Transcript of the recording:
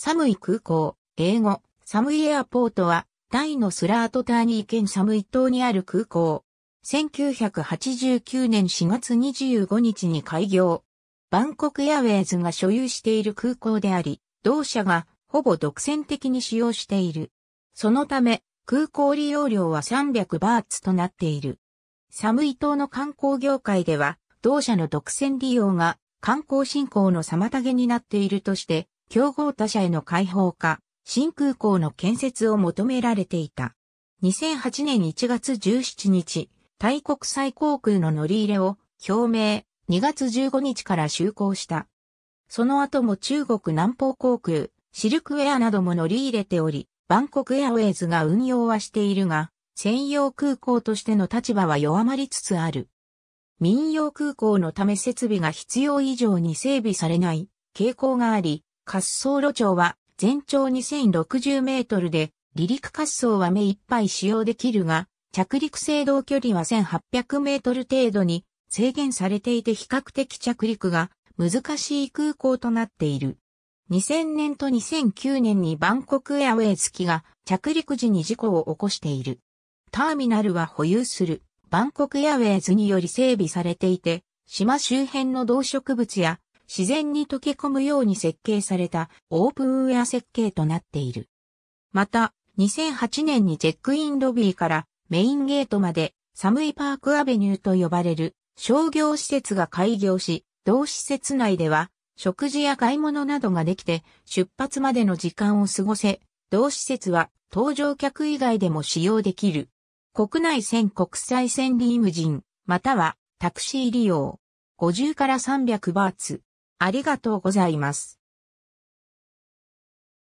寒い空港、英語、サムイエアポートは、大のスラートターニー県サムイ島にある空港。1989年4月25日に開業。バンコクエアウェイズが所有している空港であり、同社がほぼ独占的に使用している。そのため、空港利用料は300バーツとなっている。サムイ島の観光業界では、同社の独占利用が観光振興の妨げになっているとして、競合他社への開放化、新空港の建設を求められていた。2008年1月17日、タイ国際航空の乗り入れを表明、2月15日から就航した。その後も中国南方航空、シルクウェアなども乗り入れており、バンコクエアウェイズが運用はしているが、専用空港としての立場は弱まりつつある。民用空港のため設備が必要以上に整備されない傾向があり、滑走路長は全長2060メートルで、離陸滑走は目いっぱい使用できるが、着陸制動距離は1800メートル程度に制限されていて比較的着陸が難しい空港となっている。2000年と2009年にバンコクエアウェイズ機が着陸時に事故を起こしている。ターミナルは保有するバンコクエアウェイズにより整備されていて、島周辺の動植物や自然に溶け込むように設計されたオープンウェア設計となっている。また、2008年にチェックインロビーからメインゲートまで寒いパークアベニューと呼ばれる商業施設が開業し、同施設内では食事や買い物などができて出発までの時間を過ごせ、同施設は搭乗客以外でも使用できる。国内線国際線リムジン、またはタクシー利用。50から300バーツ、ありがとうございます。